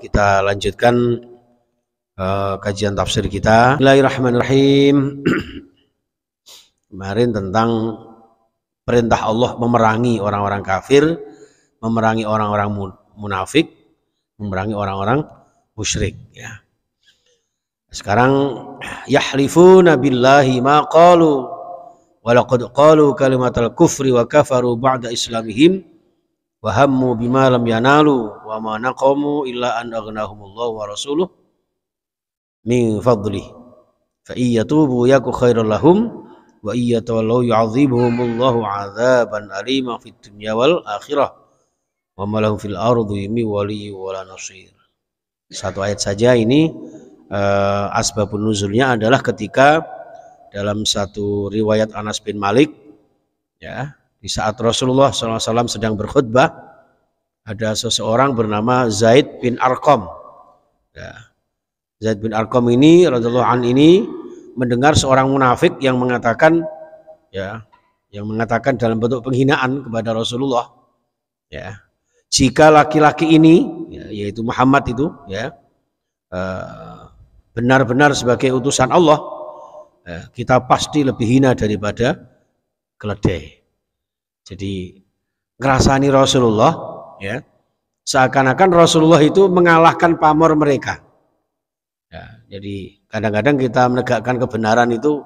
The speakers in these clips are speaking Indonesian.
kita lanjutkan uh, kajian tafsir kita. Bismillahirrahmanirrahim. Kemarin tentang perintah Allah memerangi orang-orang kafir, memerangi orang-orang munafik, memerangi orang-orang musyrik ya. Sekarang yahlifuna billahi ma qalu qalu kalimatal kufri wa kafaru ba'da islamihim Wahammu bima lam yanalu wa ma naqamu illa an aghnahumullahu wa rasuluh min fadli fa iyatubu yaku khairal lahum wa iyatawallahu yu'adzibuhumullahu 'adzaban alima fid dunya wal akhirah wa ma lahum fil ardi min wali wala nasir satu ayat saja ini uh, asbabun nuzulnya adalah ketika dalam satu riwayat Anas bin Malik ya di saat Rasulullah SAW sedang berkhutbah ada seseorang bernama Zaid bin Arkom. Ya. Zaid bin Arkom ini Rasulullah an ini mendengar seorang munafik yang mengatakan ya, yang mengatakan dalam bentuk penghinaan kepada Rasulullah ya. Jika laki-laki ini ya, yaitu Muhammad itu ya eh, benar-benar uh, sebagai utusan Allah ya, kita pasti lebih hina daripada keledai. Jadi ngerasani Rasulullah ya seakan-akan Rasulullah itu mengalahkan pamor mereka ya, jadi kadang-kadang kita menegakkan kebenaran itu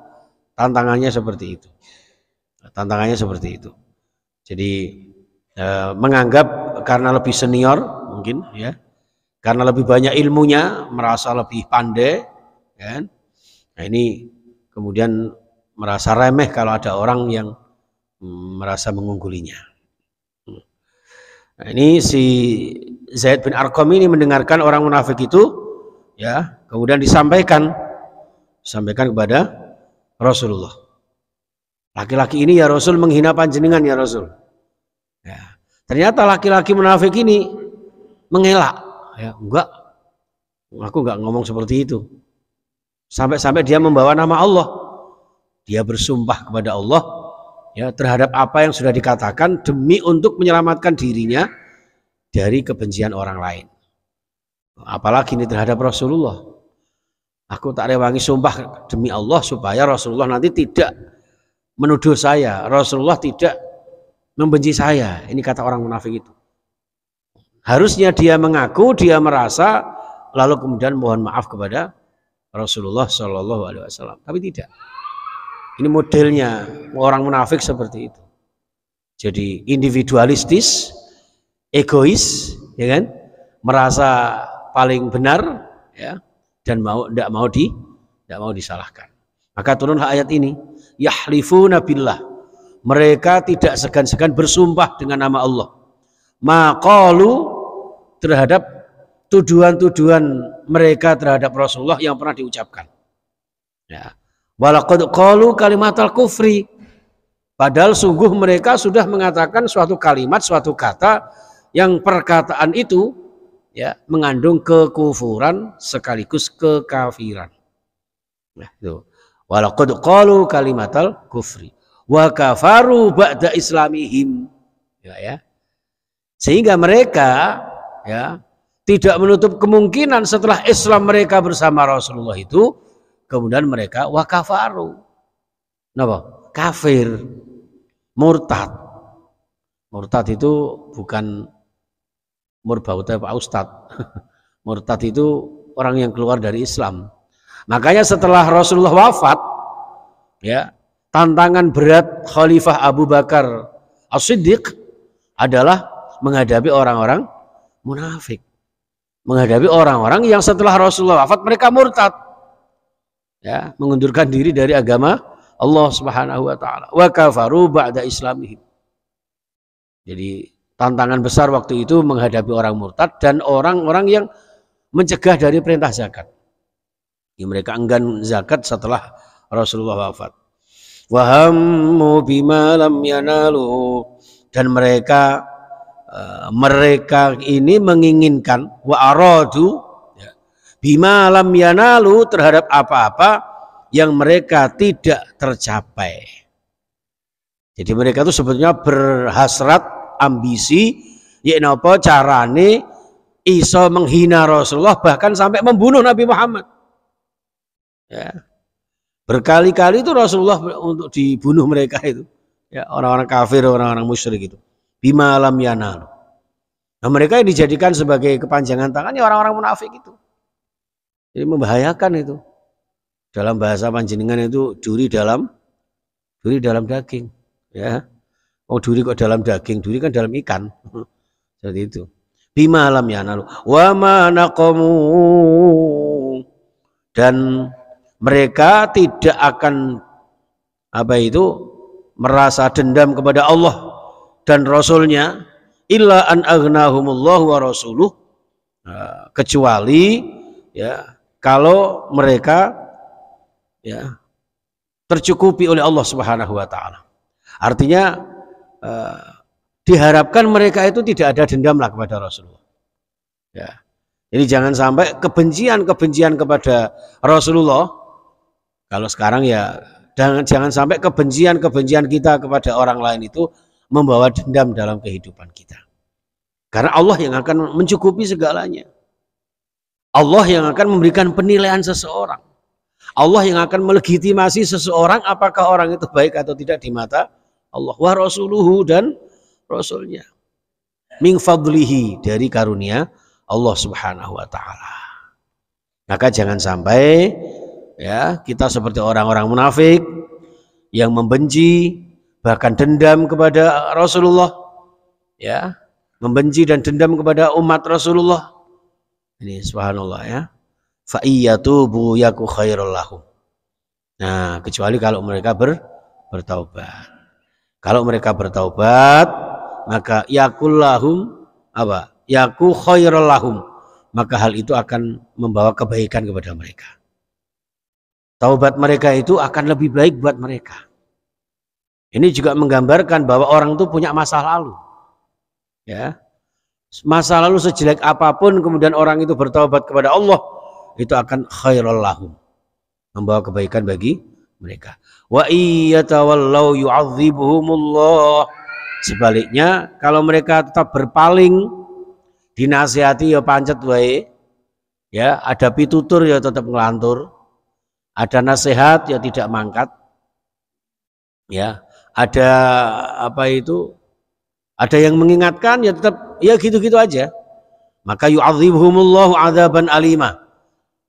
tantangannya seperti itu tantangannya seperti itu jadi e, menganggap karena lebih senior mungkin ya karena lebih banyak ilmunya merasa lebih pandai kan nah ini kemudian merasa remeh kalau ada orang yang mm, merasa mengunggulinya Nah, ini si Zaid bin Arkom ini mendengarkan orang munafik itu ya, kemudian disampaikan disampaikan kepada Rasulullah. Laki-laki ini ya Rasul menghina panjenengan ya Rasul. Ya. Ternyata laki-laki munafik ini mengelak. Ya, enggak. Aku enggak ngomong seperti itu. Sampai-sampai dia membawa nama Allah. Dia bersumpah kepada Allah ya terhadap apa yang sudah dikatakan demi untuk menyelamatkan dirinya dari kebencian orang lain. Apalagi ini terhadap Rasulullah. Aku tak rewangi sumpah demi Allah supaya Rasulullah nanti tidak menuduh saya. Rasulullah tidak membenci saya. Ini kata orang munafik itu. Harusnya dia mengaku, dia merasa, lalu kemudian mohon maaf kepada Rasulullah Shallallahu Alaihi Wasallam. Tapi tidak. Ini modelnya orang munafik seperti itu. Jadi individualistis, egois, ya kan? Merasa paling benar, ya, dan mau tidak mau di tidak mau disalahkan. Maka turun ayat ini, yahlifuna billah. Mereka tidak segan-segan bersumpah dengan nama Allah. Maqalu terhadap tuduhan-tuduhan mereka terhadap Rasulullah yang pernah diucapkan. Ya kalu qalu kalimatal kufri. Padahal sungguh mereka sudah mengatakan suatu kalimat, suatu kata yang perkataan itu ya mengandung kekufuran sekaligus kekafiran. Nah, itu. kalu qalu kalimatal kufri wa kafaru ba'da islamihim. Ya, ya. Sehingga mereka ya tidak menutup kemungkinan setelah Islam mereka bersama Rasulullah itu kemudian mereka wakafaru Kenapa? kafir murtad murtad itu bukan murbauta Pak Ustad murtad itu orang yang keluar dari Islam makanya setelah Rasulullah wafat ya tantangan berat Khalifah Abu Bakar As-Siddiq adalah menghadapi orang-orang munafik menghadapi orang-orang yang setelah Rasulullah wafat mereka murtad ya mengundurkan diri dari agama Allah Subhanahu wa taala wa kafaru ba'da islamihim jadi tantangan besar waktu itu menghadapi orang murtad dan orang-orang yang mencegah dari perintah zakat ya, mereka enggan zakat setelah Rasulullah wafat wahammu bima lam yanalu dan mereka eh, mereka ini menginginkan wa aradu bima lam yanalu terhadap apa-apa yang mereka tidak tercapai. Jadi mereka itu sebetulnya berhasrat ambisi ya apa carane iso menghina Rasulullah bahkan sampai membunuh Nabi Muhammad. Ya. Berkali-kali itu Rasulullah untuk dibunuh mereka itu. Ya, orang-orang kafir, orang-orang musyrik itu. Bima alamianalu. yanalu. Nah, mereka yang dijadikan sebagai kepanjangan tangannya orang-orang munafik itu. Jadi membahayakan itu. Dalam bahasa panjenengan itu duri dalam duri dalam daging, ya. Oh duri kok dalam daging, duri kan dalam ikan. Seperti itu. Bima alam ya nalu. Wa kamu dan mereka tidak akan apa itu merasa dendam kepada Allah dan Rasulnya illa an aghnahumullah wa rasuluh nah, kecuali ya kalau mereka ya tercukupi oleh Allah Subhanahu wa taala. Artinya eh, diharapkan mereka itu tidak ada dendamlah kepada Rasulullah. Ya. Jadi jangan sampai kebencian-kebencian kepada Rasulullah kalau sekarang ya jangan jangan sampai kebencian-kebencian kita kepada orang lain itu membawa dendam dalam kehidupan kita. Karena Allah yang akan mencukupi segalanya. Allah yang akan memberikan penilaian seseorang. Allah yang akan melegitimasi seseorang apakah orang itu baik atau tidak di mata Allah wa rasuluhu dan rasulnya. Min fadlihi dari karunia Allah Subhanahu wa taala. Maka jangan sampai ya kita seperti orang-orang munafik yang membenci bahkan dendam kepada Rasulullah ya, membenci dan dendam kepada umat Rasulullah ini subhanallah ya. Fa bu yaku khairul lahum. Nah, kecuali kalau mereka ber, bertaubat. Kalau mereka bertaubat, maka yakul lahum apa? Yaku khairul lahum. Maka hal itu akan membawa kebaikan kepada mereka. Taubat mereka itu akan lebih baik buat mereka. Ini juga menggambarkan bahwa orang itu punya masa lalu. Ya, masa lalu sejelek apapun kemudian orang itu bertaubat kepada Allah itu akan khairul lahum membawa kebaikan bagi mereka wa sebaliknya kalau mereka tetap berpaling dinasihati ya pancet wae ya ada pitutur ya tetap ngelantur ada nasihat ya tidak mangkat ya ada apa itu ada yang mengingatkan ya tetap ya gitu-gitu aja maka yu'adzibhumullahu azaban alima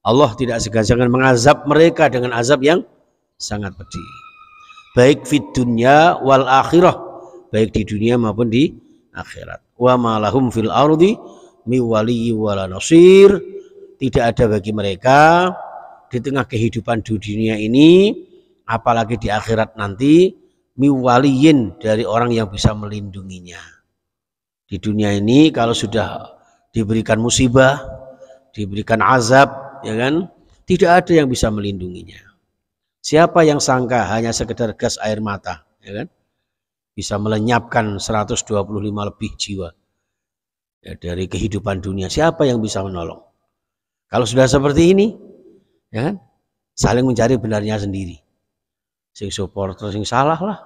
Allah tidak segan-segan mengazab mereka dengan azab yang sangat pedih baik fit dunya wal akhirah baik di dunia maupun di akhirat wa malahum fil ardi mi waliyi wala nasir tidak ada bagi mereka di tengah kehidupan di dunia ini apalagi di akhirat nanti mi waliyin dari orang yang bisa melindunginya di dunia ini kalau sudah diberikan musibah, diberikan azab, ya kan? Tidak ada yang bisa melindunginya. Siapa yang sangka hanya sekedar gas air mata, ya kan? Bisa melenyapkan 125 lebih jiwa ya, dari kehidupan dunia. Siapa yang bisa menolong? Kalau sudah seperti ini, ya kan? Saling mencari benarnya sendiri. Sing supporter sing salah lah,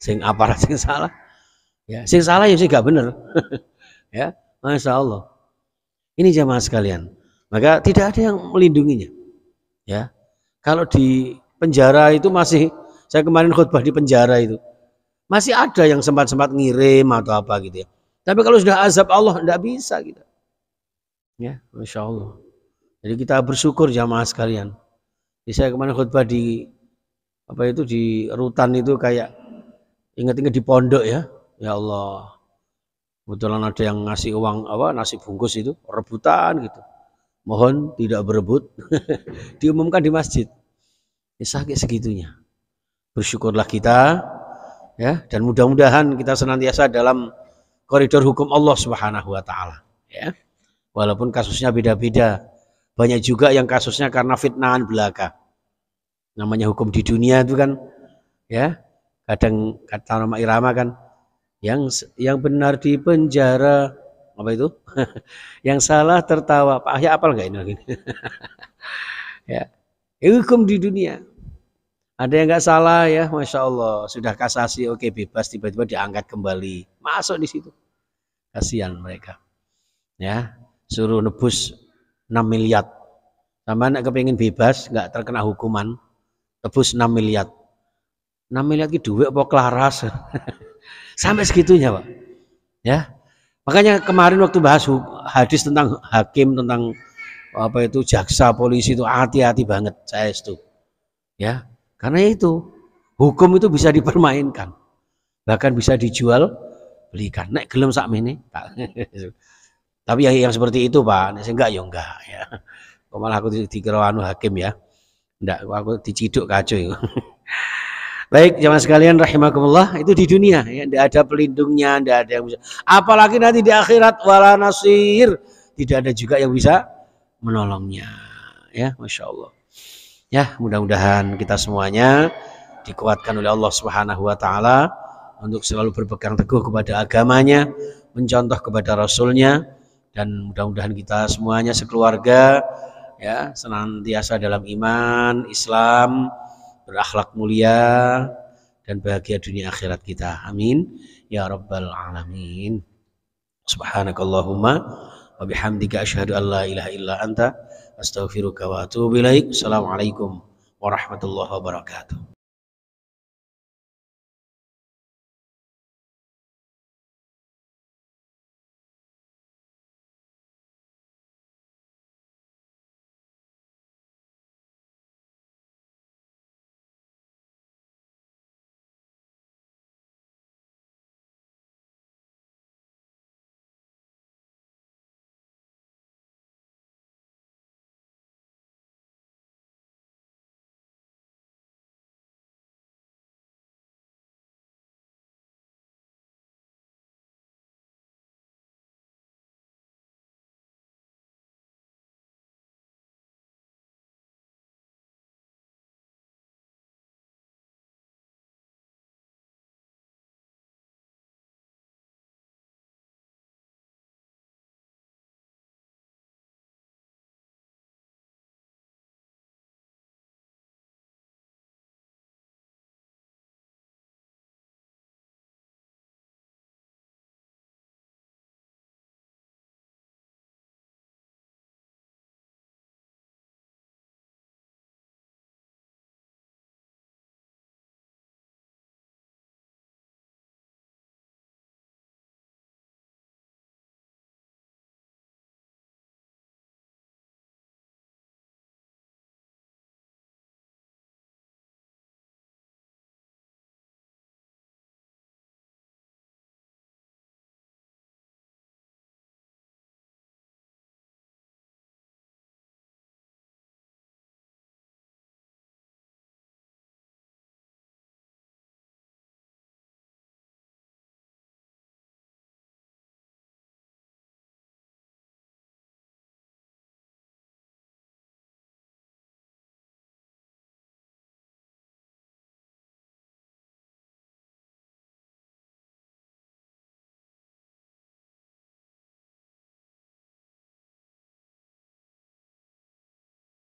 sing aparat sing salah. Ya, sing salah ya sih gak bener. ya, masya Allah. Ini jamaah sekalian. Maka tidak ada yang melindunginya. Ya, kalau di penjara itu masih saya kemarin khutbah di penjara itu masih ada yang sempat-sempat ngirim atau apa gitu ya. Tapi kalau sudah azab Allah tidak bisa kita. Ya, masya Allah. Jadi kita bersyukur jamaah sekalian. di saya kemarin khutbah di apa itu di rutan itu kayak ingat-ingat di pondok ya Ya Allah, kebetulan ada yang ngasih uang apa nasi bungkus itu rebutan gitu. Mohon tidak berebut. Diumumkan di masjid. Ya sakit segitunya. Bersyukurlah kita ya dan mudah-mudahan kita senantiasa dalam koridor hukum Allah Subhanahu wa taala ya. Walaupun kasusnya beda-beda. Banyak juga yang kasusnya karena fitnahan belaka. Namanya hukum di dunia itu kan ya kadang kata nama irama kan yang yang benar di penjara apa itu yang salah tertawa pak ya apal nggak ini lagi ya hukum di dunia ada yang nggak salah ya masya Allah sudah kasasi oke bebas tiba-tiba diangkat kembali masuk di situ kasihan mereka ya suruh nebus 6 miliar sama anak kepengen bebas nggak terkena hukuman tebus 6 miliar 6 miliar itu duit apa kelaras Sampai segitunya, Pak. Ya. Makanya kemarin waktu bahas hadis tentang hakim, tentang apa itu jaksa, polisi itu hati-hati banget saya itu. Ya. Karena itu hukum itu bisa dipermainkan. Bahkan bisa dijual belikan. naik gelem sak ini, Pak. Tapi yang, yang seperti itu, Pak. saya enggak ya enggak ya. Kok malah aku dikira anu hakim ya. Enggak, aku diciduk kacau. Ya. Baik, jamaah sekalian rahimakumullah, itu di dunia ya, tidak ada pelindungnya, tidak ada yang bisa. Apalagi nanti di akhirat wala nasir, tidak ada juga yang bisa menolongnya. Ya, masya Allah. Ya, mudah-mudahan kita semuanya dikuatkan oleh Allah Subhanahu wa taala untuk selalu berpegang teguh kepada agamanya, mencontoh kepada rasulnya dan mudah-mudahan kita semuanya sekeluarga ya senantiasa dalam iman, Islam, berakhlak mulia dan bahagia dunia akhirat kita. Amin. Ya Rabbal Alamin. Subhanakallahumma wa bihamdika asyhadu an la ilaha illa anta astaghfiruka wa atubu ilaih. Assalamualaikum warahmatullahi wabarakatuh.